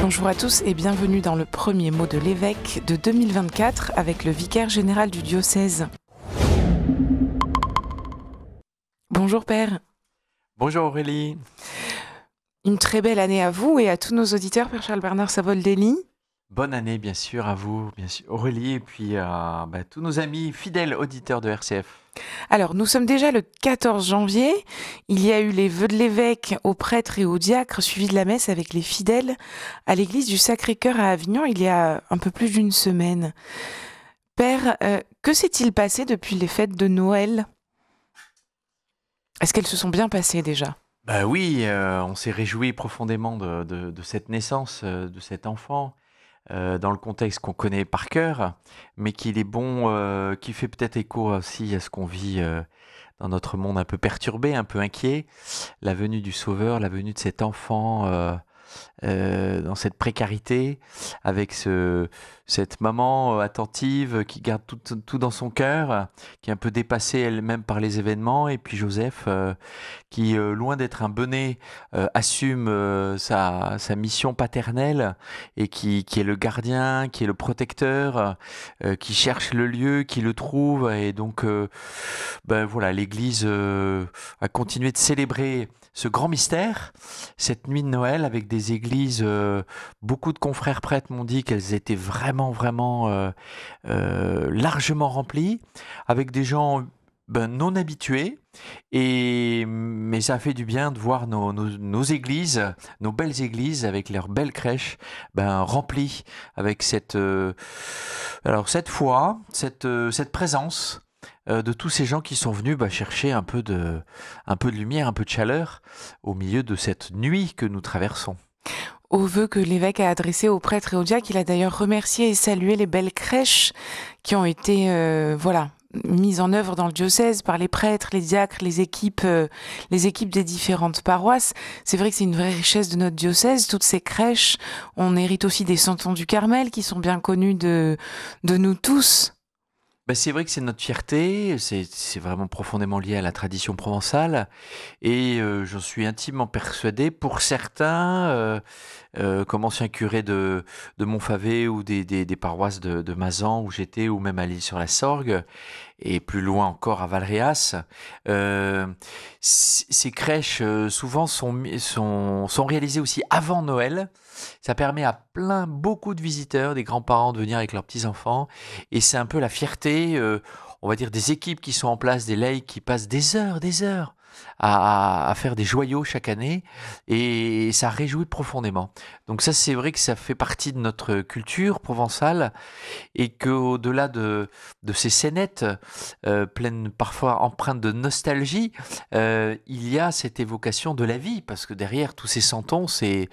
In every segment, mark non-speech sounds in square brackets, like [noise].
Bonjour à tous et bienvenue dans le premier mot de l'évêque de 2024 avec le vicaire général du diocèse. Bonjour Père. Bonjour Aurélie. Une très belle année à vous et à tous nos auditeurs, Père Charles Bernard Savoldelli. Bonne année, bien sûr, à vous, bien sûr, Aurélie, et puis à euh, bah, tous nos amis fidèles auditeurs de RCF. Alors, nous sommes déjà le 14 janvier. Il y a eu les vœux de l'évêque aux prêtres et aux diacres, suivis de la messe avec les fidèles à l'église du Sacré-Cœur à Avignon il y a un peu plus d'une semaine. Père, euh, que s'est-il passé depuis les fêtes de Noël Est-ce qu'elles se sont bien passées déjà Bah oui, euh, on s'est réjoui profondément de, de, cette naissance, de cet enfant. Euh, dans le contexte qu'on connaît par cœur, mais qu'il est bon, euh, qui fait peut-être écho aussi à ce qu'on vit euh, dans notre monde un peu perturbé, un peu inquiet. La venue du Sauveur, la venue de cet enfant euh, dans cette précarité, avec ce, cette maman euh, attentive qui garde tout, dans son cœur, qui est un peu dépassée elle-même par les événements, et puis Joseph euh, qui, loin d'être un bonnet, assume sa, mission paternelle et qui, est le gardien, qui est le protecteur, qui cherche le lieu, qui le trouve, et donc ben voilà, l'Église a continué de célébrer ce grand mystère, cette nuit de Noël avec des églises, euh, beaucoup de confrères prêtres m'ont dit qu'elles étaient vraiment, vraiment euh, euh, largement remplies, avec des gens ben, non habitués. Et, mais ça fait du bien de voir nos, églises, nos belles églises avec leurs belles crèches, ben, remplies avec cette, alors cette foi, cette, cette présence euh, de tous ces gens qui sont venus bah, chercher un peu, de, lumière, un peu de chaleur au milieu de cette nuit que nous traversons au vœu que l'évêque a adressé aux prêtres et aux diacres. Il a d'ailleurs remercié et salué les belles crèches qui ont été euh, voilà mises en œuvre dans le diocèse par les prêtres, les diacres, euh, les équipes, des différentes paroisses. C'est vrai que c'est une vraie richesse de notre diocèse, toutes ces crèches. On hérite aussi des santons du Carmel qui sont bien connus de nous tous. Bah, c'est vrai que c'est notre fierté, c'est vraiment profondément lié à la tradition provençale, et euh, j'en suis intimement persuadé. Pour certains, euh, euh, comme ancien curé de, de Montfavet ou des, des, paroisses de, de Mazan où j'étais, ou même à l'île sur la Sorgue, et plus loin encore à Valréas. Euh, ces crèches, euh, souvent, sont, sont, sont, réalisées aussi avant Noël. Ça permet à plein, beaucoup de visiteurs, des grands-parents de venir avec leurs petits-enfants. Et c'est un peu la fierté, euh, on va dire, des équipes qui sont en place, des laïcs qui passent des heures, des heures à, faire des joyaux chaque année et ça réjouit profondément. Donc ça, c'est vrai que ça fait partie de notre culture provençale et qu'au-delà de, de ces scénettes euh, pleines parfois empreintes de nostalgie, euh, il y a cette évocation de la vie parce que derrière tous ces santons, c'est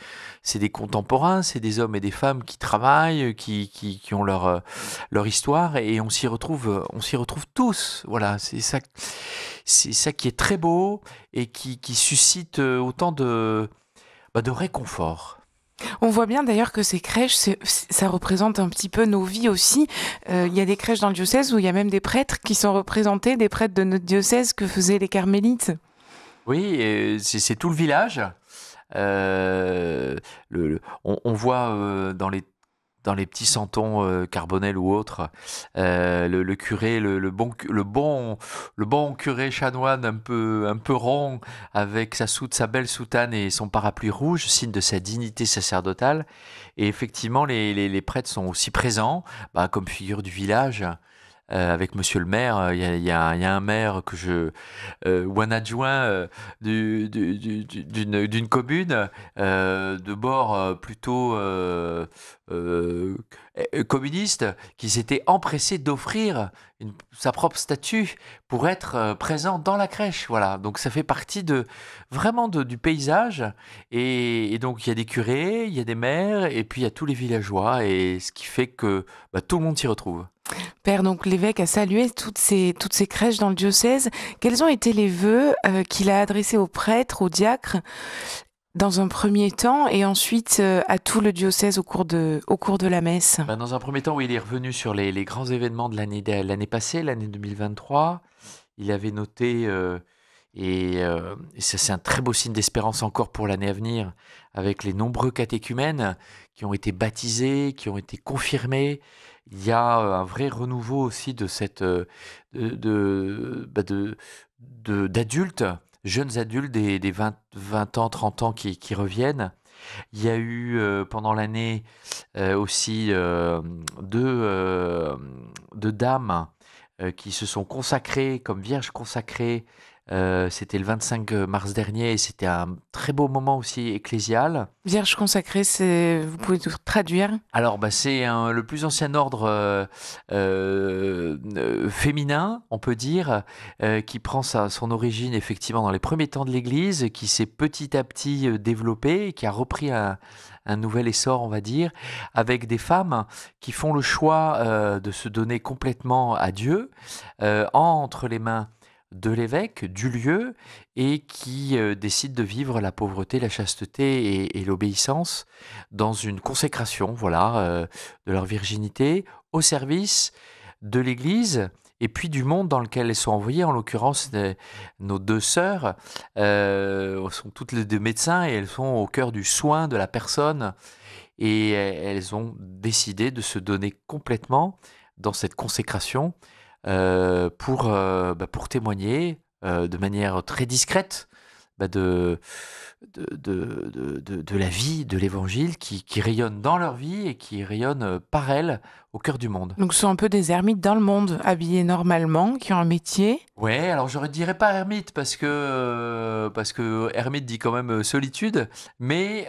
des contemporains, c'est des hommes et des femmes qui travaillent, qui, qui, qui ont leur, euh, leur histoire et on s'y retrouve, on s'y retrouve tous. Voilà, c'est ça c'est ça qui est très beau et qui, suscite euh, autant de, bah, de réconfort. On voit bien d'ailleurs que ces crèches, ça représente un petit peu nos vies aussi. Euh, il y a des crèches dans le diocèse où il y a même des prêtres qui sont représentés, des prêtres de notre diocèse que faisaient les carmélites. Oui, c'est tout le village. Euh, le, on, voit dans les dans les petits santons euh, Carbonel ou autres. Euh, le, curé, le, bon, curé chanoine un peu, un peu rond, avec sa, sa belle soutane et son parapluie rouge, signe de sa dignité sacerdotale. Et effectivement, les, prêtres sont aussi présents, bah, comme figure du village. Euh, avec Monsieur le maire. Euh, il y a, un maire que je euh, ou un adjoint d'une commune de bord plutôt eh, communiste qui s'était empressé d'offrir sa propre statue pour être présent dans la crèche. Voilà, donc ça fait partie de vraiment du paysage. Et, donc il y a des curés, il y a des maires, et puis il y a tous les villageois, et ce qui fait que bah, tout le monde s'y retrouve. Père, donc l'évêque a salué toutes ces, toutes ces crèches dans le diocèse. Quels ont été les vœux euh, qu'il a adressés aux prêtres, aux diacres, dans un premier temps, et ensuite euh, à tout le diocèse au cours de, au cours de la messe ben, Dans un premier temps, oui, il est revenu sur les, grands événements de l'année, l'année passée, l'année 2023. Il avait noté, euh, et, ça c'est un très beau signe d'espérance encore pour l'année à venir, avec les nombreux catéchumènes qui ont été baptisés, qui ont été confirmés, il y a euh, un vrai renouveau aussi de cette euh, bah, de, de, d'adultes, jeunes adultes des, des 20, ans, 30 ans qui, qui reviennent. Il y a eu euh, pendant l'année aussi de deux, dames qui se sont consacrées comme vierges consacrées euh, c'était le 25 mars dernier et c'était un très beau moment aussi ecclésial. Vierge consacrée, c'est vous pouvez tout traduire Alors, bah, c'est le plus ancien ordre euh, euh, féminin, on peut dire, qui prend sa, son origine effectivement dans les premiers temps de l'Église, qui s'est petit à petit développé, qui a repris un nouvel essor, on va dire, avec des femmes qui font le choix de se donner complètement à Dieu, entre les mains de l'évêque, du lieu, et qui euh, décident de vivre la pauvreté, la chasteté et, l'obéissance dans une consécration, voilà, euh, de leur virginité au service de l'Église et puis du monde dans lequel elles sont envoyées. En l'occurrence, euh, nos deux sœurs sont toutes les deux médecins et elles sont au cœur du soin de la personne et elles ont décidé de se donner complètement dans cette consécration pour, pour témoigner de manière très discrète de, de, de, de, de la vie, de l'évangile qui, qui rayonne dans leur vie et qui rayonne par elle au cœur du monde. Donc ce sont un peu des ermites dans le monde, habillés normalement, qui ont un métier. Ouais, alors je ne dirais pas ermite parce que, parce que ermite dit quand même solitude, mais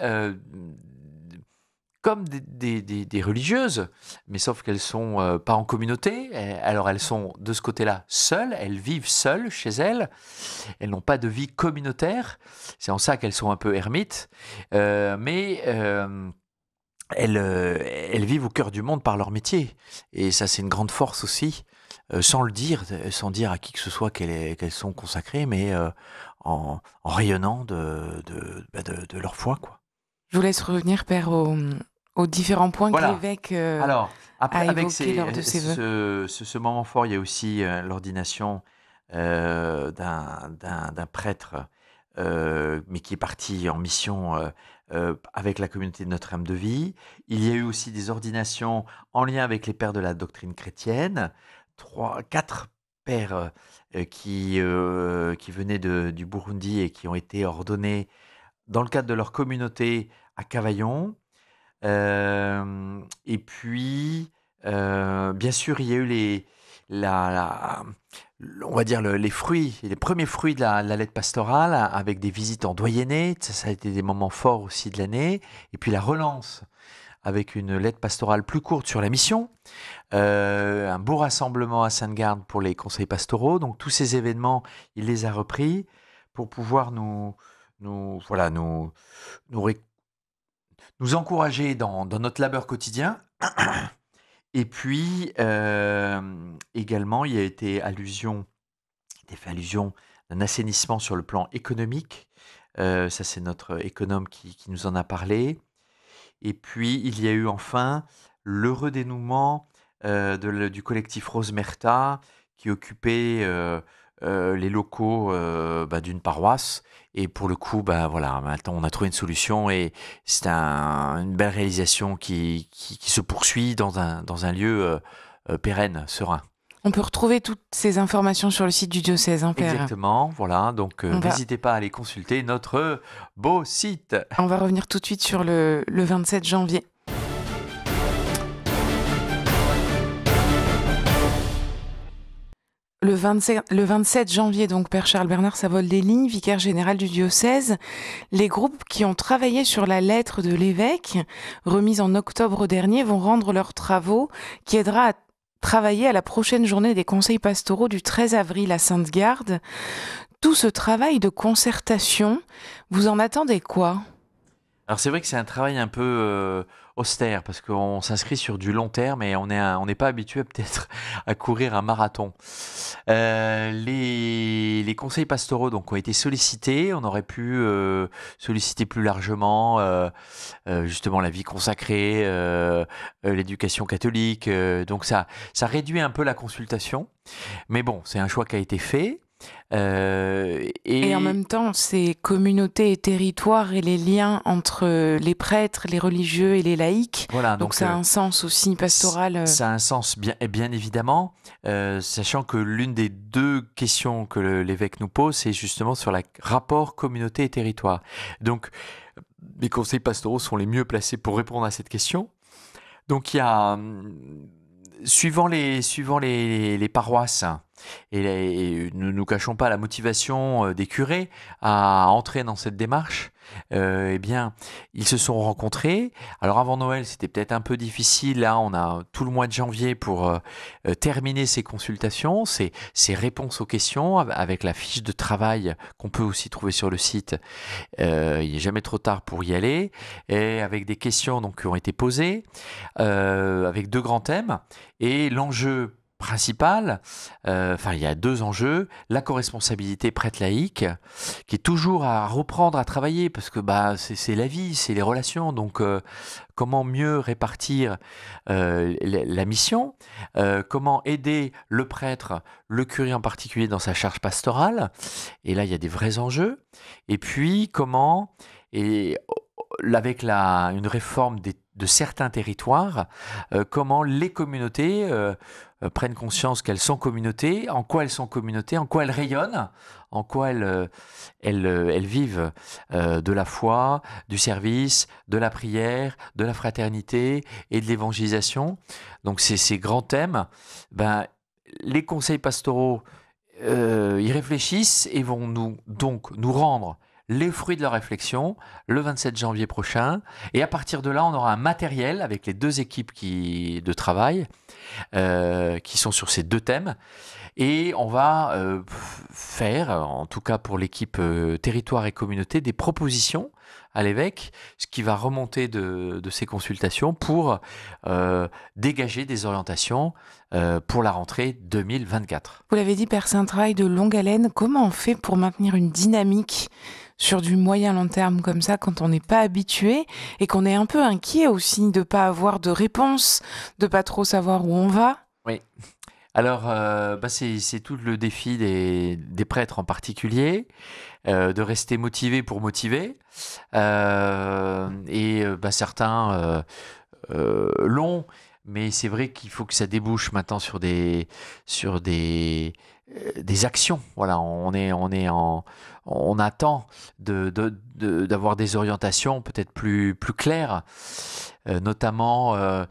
comme des, religieuses, mais sauf qu'elles sont euh, pas en communauté. Alors elles sont de ce côté-là seules, elles vivent seules chez elles, elles n'ont pas de vie communautaire. C'est en ça qu'elles sont un peu ermites, euh, mais euh, elles, elles, vivent au cœur du monde par leur métier. Et ça, c'est une grande force aussi. sans le dire, sans dire à qui que ce soit qu'elles sont consacrées, mais en, rayonnant bah, de, leur foi. Quoi. Je vous laisse revenir, Père, au, aux différents points que l'évêque euh, Alors, après, a avec lors de ses ce, ce, ce, moment fort, il y a aussi euh, l'ordination euh, d'un prêtre, mais qui est parti en mission avec la communauté de Notre-Dame de Vie. Il y a eu aussi des ordinations en lien avec les pères de la doctrine chrétienne. Trois, quatre pères qui, qui venaient de, du Burundi et qui ont été ordonnés dans le cadre de leur communauté à Cavaillon et puis, bien sûr, il y a eu les, la, on va dire les fruits, les premiers fruits de la, lettre pastorale, avec des visites en doyenné, ça, a été des moments forts aussi de l'année, et puis la relance avec une lettre pastorale plus courte sur la mission, un beau rassemblement à Sainte-Garde pour les conseils pastoraux, donc tous ces événements, il les a repris pour pouvoir nous, nous, voilà, nous, nous, nous encourager dans, notre labeur quotidien. Et puis, euh, également, il y a été allusion, il a fait d'un assainissement sur le plan économique. Euh, ça, c'est notre économe qui, nous en a parlé. Et puis, il y a eu enfin le dénouement euh, du collectif Rosemerta qui occupait euh, les locaux euh, bah, d'une paroisse. Et pour le coup, bah, voilà, maintenant on a trouvé une solution et c'est une belle réalisation qui, qui, se poursuit dans un, dans un lieu euh, pérenne, serein. On peut retrouver toutes ces informations sur le site du diocèse, hein, Exactement, voilà. Donc n'hésitez pas à aller consulter notre beau site. On va revenir tout de suite sur le 27 janvier. le 27 janvier, donc Père Charles-Bernard Savoldelli, vicaire général du diocèse, les groupes qui ont travaillé sur la lettre de l'évêque, remise en octobre dernier, vont rendre leurs travaux qui aidera à travailler à la prochaine journée des conseils pastoraux du 13 avril à Sainte-Garde. Tout ce travail de concertation, vous en attendez quoi Alors c'est vrai que c'est un travail un peu... Euh, austère parce qu'on s'inscrit sur du long terme et on n'est pas habitué [laughs] peut-être à courir un marathon. Euh, les, les, conseils pastoraux donc, ont été sollicités. On aurait pu euh, solliciter plus largement euh, justement la vie consacrée, l'éducation catholique. donc ça, ça réduit un peu la consultation. Mais bon, c'est un choix qui a été fait. Euh, et... en même temps, ces communautés et territoires et les liens entre les prêtres, les religieux et les laïcs, voilà, donc, c'est ça a euh, un sens aussi pastoral. Euh. Ça a un sens, bien, bien évidemment, sachant que l'une des deux questions que l'évêque nous pose, c'est justement sur le rapport communauté et territoire. Donc, les conseils pastoraux sont les mieux placés pour répondre à cette question. Donc, il y a, hum, suivant les, suivant les, les paroisses, et, ne nous cachons pas la motivation euh, des curés à entrer dans cette démarche. Euh, eh bien, ils se sont rencontrés. Alors avant Noël, c'était peut-être un peu difficile. Là, on a tout le mois de janvier pour euh, euh, terminer ces consultations, ces, réponses aux questions avec la fiche de travail qu'on peut aussi trouver sur le site. il n'est jamais trop tard pour y aller. Et avec des questions donc, qui ont été posées, avec deux grands thèmes. Et l'enjeu principal. Euh, enfin, il y a deux enjeux. La co-responsabilité laïque, qui est toujours à reprendre, à travailler, parce que bah, c'est la vie, c'est les relations. Donc, euh, comment mieux répartir euh, la mission Comment aider le prêtre, le curé en particulier, dans sa charge pastorale Et là, il y a des vrais enjeux. Et puis, comment, et avec la, une réforme des de certains territoires, euh, comment les communautés euh, euh, prennent conscience qu'elles sont communautés, en quoi elles sont communautés, en quoi elles rayonnent, en quoi elles, vivent de la foi, du service, de la prière, de la fraternité et de l'évangélisation. Donc c'est ces grands thèmes. Ben, les conseils pastoraux y réfléchissent et vont nous, donc nous rendre les fruits de la réflexion le 27 janvier prochain. Et à partir de là, on aura un matériel avec les deux équipes qui, de travail euh, qui sont sur ces deux thèmes. Et on va euh, faire, en tout cas pour l'équipe euh, territoire et communauté, des propositions à l'évêque, ce qui va remonter de, ces consultations pour dégager des orientations pour la rentrée 2024. Vous l'avez dit, Père Saint, travail de longue haleine. Comment on fait pour maintenir une dynamique sur du moyen long terme comme ça quand on n'est pas habitué et qu'on est un peu inquiet aussi de pas avoir de réponse, de pas trop savoir où on va Oui. Alors, euh, bah, c'est tout le défi des, prêtres en particulier, euh, de rester motivé pour motiver. Euh, et bah, certains l'ont, mais c'est vrai qu'il faut que ça débouche maintenant sur des, sur des, des actions. Voilà, on est, on est en, on attend d'avoir de, de, des orientations peut-être plus, plus claires, euh, notamment euh,